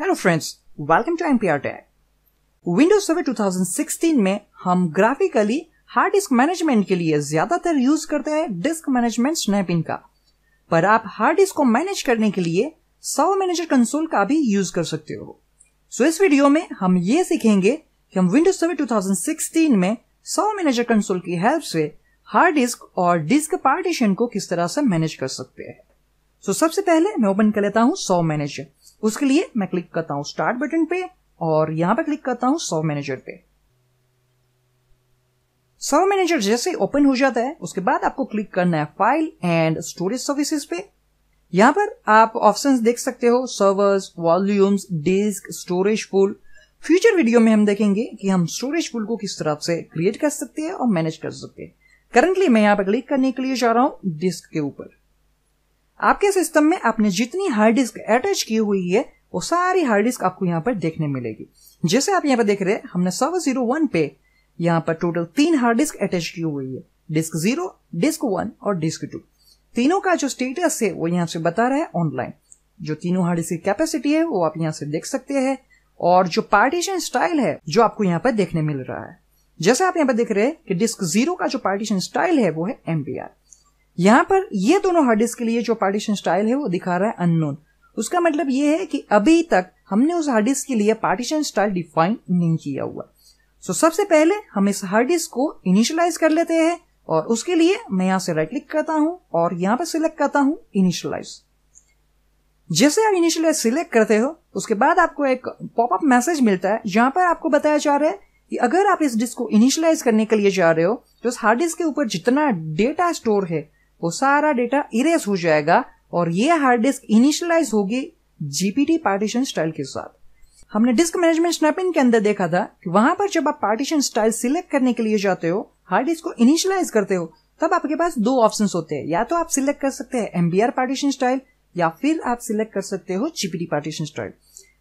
Hello friends welcome to NPR tag Windows server 2016 में हम graphically hard disk management के लिए ज्यादातर यूज करते हैं डिस्क मैनेजमेंट स्नैपिंग का पर आप हार्ड डिस्क को मैनेज करने के लिए सव मैनेजर कंसोल का भी यूज कर सकते हो सो so, इस वीडियो में हम ये सीखेंगे कि हम विंडोज सर्वे 2016 में सव मैनेजर कंसोल की हेल्प से हार्ड डिस्क और डिस्क पार्टीशन को किस तरह से मैनेज कर सकते हैं सो so, सबसे पहले मैं ओपन कर लेता हूँ सव मैनेजर उसके लिए मैं क्लिक करता हूं स्टार्ट बटन पे और यहां पर क्लिक करता हूं सर्व मैनेजर पे सर्व मैनेजर जैसे ओपन हो जाता है उसके बाद आपको क्लिक करना है फाइल एंड स्टोरेज सर्विसेज पे यहां पर आप ऑप्शंस देख सकते हो servers volumes disk storage pool future video में हम देखेंगे कि हम स्टोरेज पूल को किस तरह से क्रिएट कर सकते हैं और मैनेज कर सकते हैं करंटली मैं यहां पर क्लिक करने के लिए जा रहा हूं डिस्क के ऊपर आपके सिस्टम में आपने जितनी हार्ड डिस्क अटैच की हुई है वो सारी हार्ड डिस्क आपको यहाँ पर देखने मिलेगी जैसे आप यहाँ पर देख रहे हैं हमने सर्वर जीरो वन पे यहाँ पर टोटल तीन हार्ड डिस्क अटैच की हुई है डिस्क जीरो डिस्क वन और डिस्क टू तीनों का जो स्टेटस है वो यहाँ से बता रहा है ऑनलाइन जो तीनों हार्ड डिस्क की कैपेसिटी है वो आप यहाँ से देख सकते हैं और जो पार्टीशन स्टाइल है जो आपको यहाँ पर देखने मिल रहा है जैसे आप यहाँ पर देख रहे हैं कि डिस्क जीरो का जो पार्टीशन स्टाइल है वो है आर यहां पर ये दोनों हार्ड डिस्क के लिए जो पार्टीशन स्टाइल है वो दिखा रहा है अननोन उसका मतलब ये है कि अभी तक हमने उस हार्ड डिस्क के लिए पार्टीशन स्टाइल डिफाइन नहीं किया हुआ सो so, सबसे पहले हम इस हार्ड डिस्क को इनिशियलाइज कर लेते हैं और उसके लिए मैं यहां से राइट क्लिक करता हूं और यहां पर सिलेक्ट करता हूं इनिशियलाइज जैसे आप इनिशियलाइज सिलेक्ट करते हो उसके बाद आपको एक पॉपअप मैसेज मिलता है जहां पर आपको बताया जा रहा है कि अगर आप इस डिस्क को इनिशियलाइज करने के लिए जा रहे हो तो इस हार्ड डिस्क के ऊपर जितना डेटा स्टोर है वो सारा डेटा इरेज हो जाएगा और ये हार्ड डिस्क इनिशियलाइज होगी जीपीटी पार्टीशन स्टाइल के साथ हमने डिस्क मैनेजमेंट स्नैपिंग के अंदर देखा था कि वहां पर जब आप पार्टीशन स्टाइल सिलेक्ट करने के लिए जाते हो हार्ड डिस्क को इनिशियलाइज करते हो तब आपके पास दो ऑप्शंस होते हैं या तो आप सिलेक्ट कर सकते हैं एमबीआर पार्टीशन स्टाइल या फिर आप सिलेक्ट कर सकते हो जीपीटी पार्टीशन स्टाइल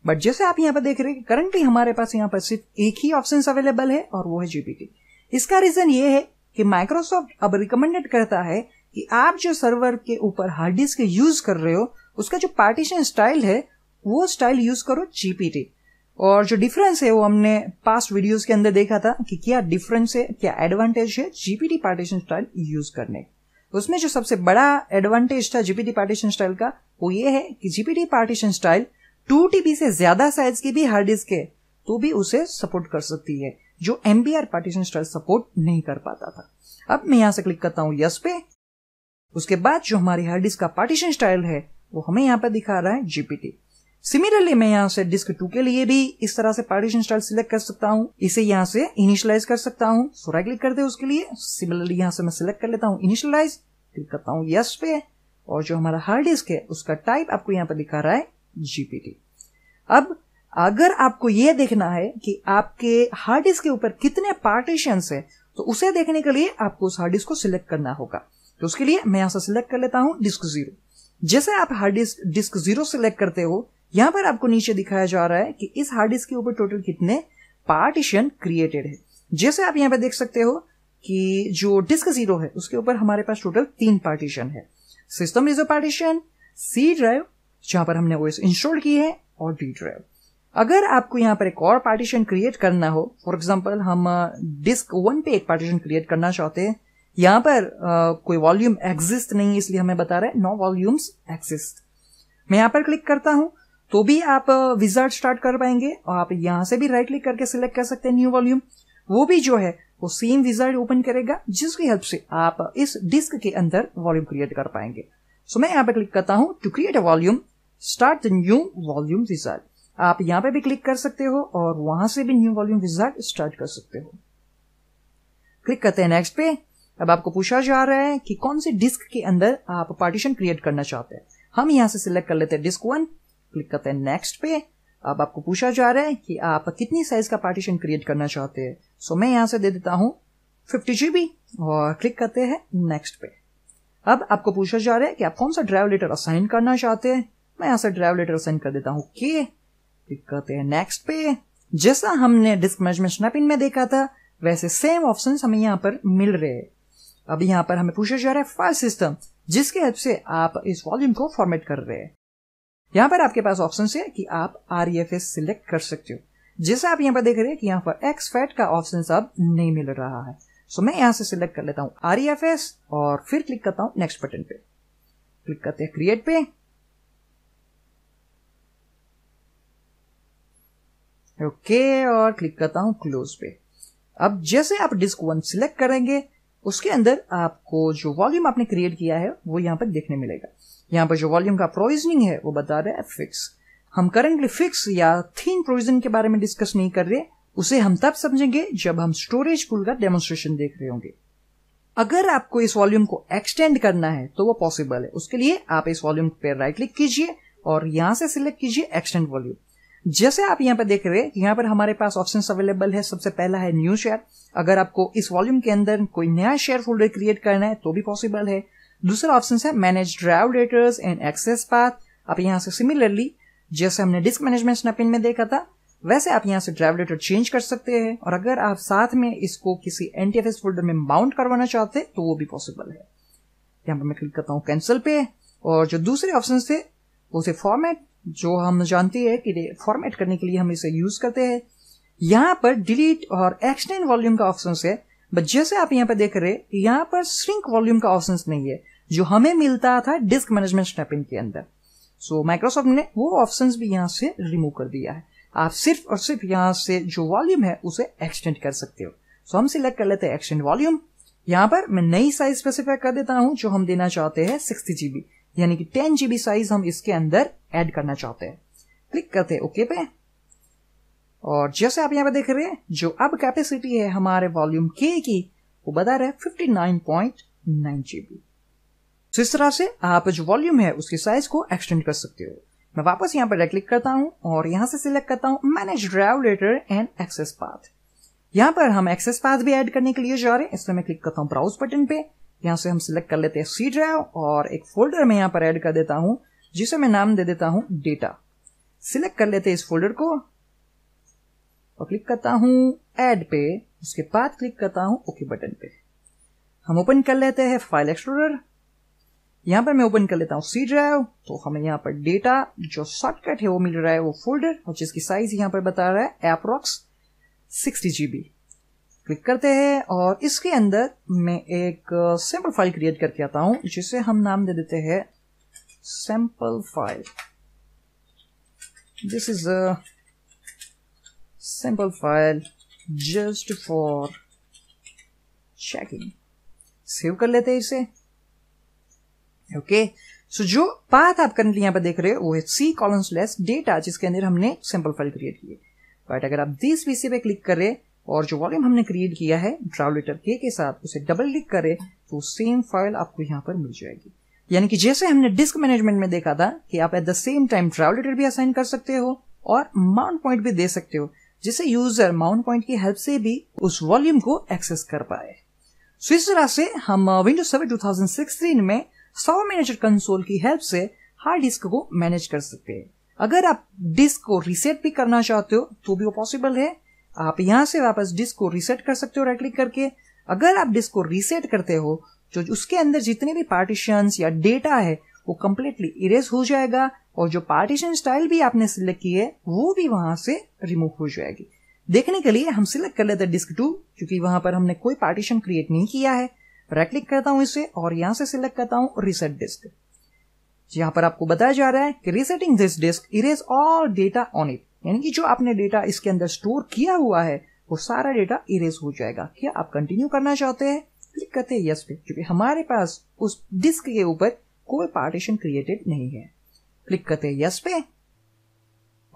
बट जैसे आप यहाँ पर देख रहे हैं करंटली हमारे पास यहाँ पर सिर्फ एक ही ऑप्शन अवेलेबल है और वो है जीपीटी इसका रीजन ये है कि माइक्रोसॉफ्ट अब रिकमेंडेड करता है कि आप जो सर्वर के ऊपर हार्ड डिस्क यूज कर रहे हो उसका जो पार्टीशन स्टाइल है वो स्टाइल यूज करो जीपीटी और जो डिफरेंस है वो हमने पास्ट वीडियोस के अंदर देखा था कि क्या डिफरेंस है क्या एडवांटेज है जीपीटी पार्टीशन स्टाइल यूज करने उसमें जो सबसे बड़ा एडवांटेज था जीपीटी पार्टीशन स्टाइल का वो ये है कि GPT partition style two TB से ज्यादा साइज की भी हार्ड डिस्क है तो भी उसे सपोर्ट कर सकती है जो एमबीआर पार्टीशन स्टाइल सपोर्ट नहीं कर पाता था अब मैं यहां से क्लिक करता हूं यस पे उसके बाद जो हमारी हार्ड डिस्क का पार्टीशन स्टाइल है वो हमें यहाँ पर दिखा रहा है जीपीटी सिमिलरली मैं यहाँ से डिस्क टू के लिए भी इस तरह से पार्टीशन स्टाइल सिलेक्ट कर सकता हूँ इसे यहाँ से इनिशियलाइज कर सकता हूँ सोरा क्लिक करते उसके लिए सिमिलरली यहाँ से मैं सिलेक्ट कर लेता हूँ इनिशियलाइज क्लिक करता हूँ यस पे और जो हमारा हार्ड डिस्क है उसका टाइप आपको यहाँ पर दिखा रहा है जीपीटी अब अगर आपको यह देखना है कि आपके हार्ड डिस्क के ऊपर कितने पार्टीशन है तो उसे देखने के लिए आपको उस हार्ड डिस्क को सिलेक्ट करना होगा तो उसके लिए मैं यहां से सिलेक्ट कर लेता हूं डिस्क जीरो जैसे आप hard disk disk zero select करते हो यहां पर आपको नीचे दिखाया जा रहा है कि इस हार्ड डिस्क के ऊपर टोटल कितने पार्टीशन क्रिएटेड है जैसे आप यहां पर देख सकते हो कि जो डिस्क जीरो है उसके ऊपर हमारे पास टोटल तीन पार्टीशन है system reserve partition C drive जहां पर हमने ओएस इंस्टॉल की है और डी ड्राइव अगर आपको यहाँ पर एक और पार्टीशन क्रिएट करना हो फॉर एग्जाम्पल हम डिस्क uh, वन पे एक पार्टीशन क्रिएट करना चाहते हैं यहां पर आ, कोई वॉल्यूम एग्जिस्ट नहीं है इसलिए हमें बता रहा है नो वॉल्यूम्स एग्जिस्ट मैं यहां पर क्लिक करता हूं तो भी आप विजार्ड स्टार्ट कर पाएंगे और आप यहां से भी राइट क्लिक करके सिलेक्ट कर सकते हैं न्यू वॉल्यूम वो भी जो है वो सेम विजार्ड ओपन करेगा जिसकी हेल्प से आप इस डिस्क के अंदर वॉल्यूम क्रिएट कर पाएंगे सो मैं यहां पर क्लिक करता हूं to create a volume start the new volume wizard आप यहां पर भी क्लिक कर सकते हो और वहां से भी न्यू वॉल्यूम विजार्ड स्टार्ट कर सकते हो क्लिक करते हैं नेक्स्ट पे अब आपको पूछा जा रहा है कि कौन से डिस्क के अंदर आप पार्टीशन क्रिएट करना चाहते हैं हम यहाँ से सिलेक्ट कर लेते हैं डिस्क वन क्लिक करते हैं नेक्स्ट पे अब आपको पूछा जा रहा है कि आप कितनी साइज का पार्टीशन क्रिएट करना चाहते हैं सो मैं यहाँ से दे देता हूँ फिफ्टी जी और क्लिक करते हैं नेक्स्ट पे अब आपको पूछा जा रहा है कि आप कौन सा ड्राइव लेटर असाइन करना चाहते हैं मैं यहाँ से ड्राइव लेटर असाइन कर देता हूँ के क्लिक करते हैं नेक्स्ट पे जैसा हमने डिस्क मैनेजमेंट स्नैपिंग में देखा था वैसे सेम ऑप्शन हमें यहाँ पर मिल रहे हैं अब यहाँ पर हमें पूछा जा रहा है फाइल सिस्टम जिसके हेल्प से आप इस वॉल्यूम को फॉर्मेट कर रहे हैं यहाँ पर आपके पास ऑप्शन है कि आप आर सिलेक्ट e कर सकते हो जैसे आप यहाँ पर देख रहे हैं कि यहाँ पर एक्स फैट का ऑप्शन अब नहीं मिल रहा है सो मैं यहाँ से सिलेक्ट कर लेता हूँ आर e और फिर क्लिक करता हूँ नेक्स्ट बटन पे क्लिक करते हैं क्रिएट पे ओके okay, और क्लिक करता हूं क्लोज पे अब जैसे आप डिस्क वन सिलेक्ट करेंगे उसके अंदर आपको जो वॉल्यूम आपने क्रिएट किया है वो यहाँ पर देखने मिलेगा यहाँ पर जो वॉल्यूम का प्रोविजनिंग है वो बता रहा है फिक्स हम करेंटली फिक्स या थीन प्रोविजन के बारे में डिस्कस नहीं कर रहे उसे हम तब समझेंगे जब हम स्टोरेज पूल का डेमोन्स्ट्रेशन देख रहे होंगे अगर आपको इस वॉल्यूम को एक्सटेंड करना है तो वो पॉसिबल है उसके लिए आप इस वॉल्यूम पर राइट क्लिक कीजिए और यहां से सिलेक्ट कीजिए एक्सटेंड वॉल्यूम जैसे आप यहाँ पर देख रहे हैं यहाँ पर हमारे पास ऑप्शन अवेलेबल है सबसे पहला है न्यू शेयर अगर आपको इस वॉल्यूम के अंदर कोई नया शेयर होल्डर क्रिएट करना है तो भी पॉसिबल है दूसरा ऑप्शन है manage drive letters and access path आप यहाँ से सिमिलरली जैसे हमने डिस्क मैनेजमेंट स्नैपिंग में देखा था वैसे आप यहाँ से ड्राइव डेटर चेंज कर सकते हैं और अगर आप साथ में इसको किसी एन फोल्डर में माउंट करवाना चाहते हैं तो वो भी पॉसिबल है यहाँ पर मैं क्लिक करता हूँ कैंसिल पे और जो दूसरे ऑप्शन थे वो थे फॉर्मेट जो हम जानते हैं कि फॉर्मेट करने के लिए हम इसे यूज करते हैं यहां पर डिलीट और एक्सटेंड वॉल्यूम का ऑप्शन है बट जैसे आप यहां पर देख रहे यहां पर श्रिंक वॉल्यूम का ऑप्शन नहीं है जो हमें मिलता था डिस्क मैनेजमेंट स्टेपिंग के अंदर सो so, माइक्रोसॉफ्ट ने वो ऑप्शंस भी यहाँ से रिमूव कर दिया है आप सिर्फ और सिर्फ यहाँ से जो वॉल्यूम है उसे एक्सटेंड कर सकते हो सो so, हम सिलेक्ट कर लेते हैं एक्सटेंड वॉल्यूम यहां पर मैं नई साइज स्पेसिफाई कर देता हूँ जो हम देना चाहते हैं सिक्सटी जीबी यानी कि टेन जीबी साइज हम इसके अंदर एड करना चाहते हैं क्लिक करते हैं ओके पे और जैसे आप यहाँ पर देख रहे हैं जो अब कैपेसिटी है हमारे वॉल्यूम के की वो बता रहे fifty nine point nine GB तो इस तरह से आप जो वॉल्यूम है उसकी साइज को एक्सटेंड कर सकते हो मैं वापस यहाँ पर क्लिक करता हूं और यहां से सिलेक्ट करता हूँ manage drive letter and access path यहाँ पर हम एक्सेस पाथ भी ऐड करने के लिए जा रहे हैं इसलिए मैं क्लिक करता हूँ ब्राउज बटन पे यहां से हम सिलेक्ट कर लेते हैं सी ड्राइव और एक फोल्डर में यहाँ पर ऐड कर देता हूं जिसे मैं नाम दे देता हूं डेटा सिलेक्ट कर लेते हैं इस फोल्डर को और क्लिक करता हूं ऐड पे उसके बाद क्लिक करता हूं ओके बटन पे हम ओपन कर लेते हैं फाइल एक्सप्लोरर यहां पर मैं ओपन कर लेता हूं सी ड्राइव तो हमें यहाँ पर डेटा जो शॉर्टकट है वो मिल रहा है वो फोल्डर और जिसकी साइज यहां पर बता रहा है एप्रोक्स सिक्सटी जीबी क्लिक करते हैं और इसके अंदर मैं एक सिंपल फाइल क्रिएट करके आता हूं जिसे हम नाम दे देते हैं sample file this is a simple file just for checking save कर लेते हैं इसे ओके okay. सो so, जो पाथ आप करंटली यहां पर देख रहे हो वो है सी कॉलम्स लेस डेटा जिसके अंदर हमने सैंपल फाइल क्रिएट किए बट अगर आप दिस पीसी पे क्लिक करें और जो वॉल्यूम हमने क्रिएट किया है ट्रावलेटर के के साथ उसे डबल क्लिक करें तो सेम फाइल आपको यहाँ पर मिल जाएगी यानी कि जैसे हमने डिस्क मैनेजमेंट में देखा था कि आप at the same time drive letter भी असाइन कर सकते हो और माउंट पॉइंट भी दे सकते हो जिससे यूजर माउंट पॉइंट की हेल्प से भी उस वॉल्यूम को एक्सेस कर पाए सो इस तरह से हम Windows seven two thousand sixteen में सॉ मैनेजर कंसोल की हेल्प से हार्ड डिस्क को मैनेज कर सकते हैं अगर आप डिस्क को रिसेट भी करना चाहते हो तो भी वो पॉसिबल है आप यहां से वापस डिस्क को रीसेट कर सकते हो राइट क्लिक करके अगर आप डिस्क को रीसेट करते हो तो उसके अंदर जितने भी पार्टीशन या डेटा है वो कम्प्लीटली इरेज हो जाएगा और जो पार्टीशन स्टाइल भी आपने सिलेक्ट की है वो भी वहां से रिमूव हो जाएगी देखने के लिए हम सिलेक्ट कर लेते हैं डिस्क टू क्योंकि वहां पर हमने कोई पार्टीशन क्रिएट नहीं किया है राइट क्लिक करता हूं इसे और यहां से सिलेक्ट करता हूं रिसेट डिस्क यहां पर आपको बताया जा रहा है कि resetting this disk erase all data on it यानी कि जो आपने डेटा इसके अंदर स्टोर किया हुआ है वो सारा डेटा इरेज हो जाएगा क्या आप कंटिन्यू करना चाहते हैं क्लिक करते हैं यस पे क्योंकि हमारे पास उस डिस्क के ऊपर कोई पार्टीशन क्रिएटेड नहीं है क्लिक करते हैं यस पे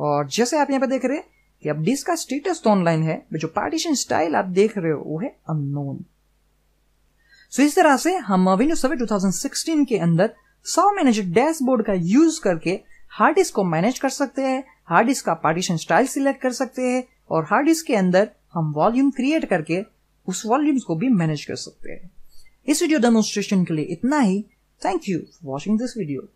और जैसे आप यहाँ पर देख रहे हैं कि अब डिस्क का स्टेटस तो ऑनलाइन है जो पार्टीशन स्टाइल आप देख रहे हो वो है अननोन सो so, इस तरह से हम विंडो सर्वे 2016 के अंदर सौ मैनेजर डैशबोर्ड का यूज करके हार्ड डिस्क को मैनेज कर सकते हैं हार्ड डिस्क का पार्टीशन स्टाइल सिलेक्ट कर सकते हैं और हार्ड डिस्क के अंदर हम वॉल्यूम क्रिएट करके उस वॉल्यूम को भी मैनेज कर सकते हैं इस वीडियो डेमोन्स्ट्रेशन के लिए इतना ही thank you for watching this video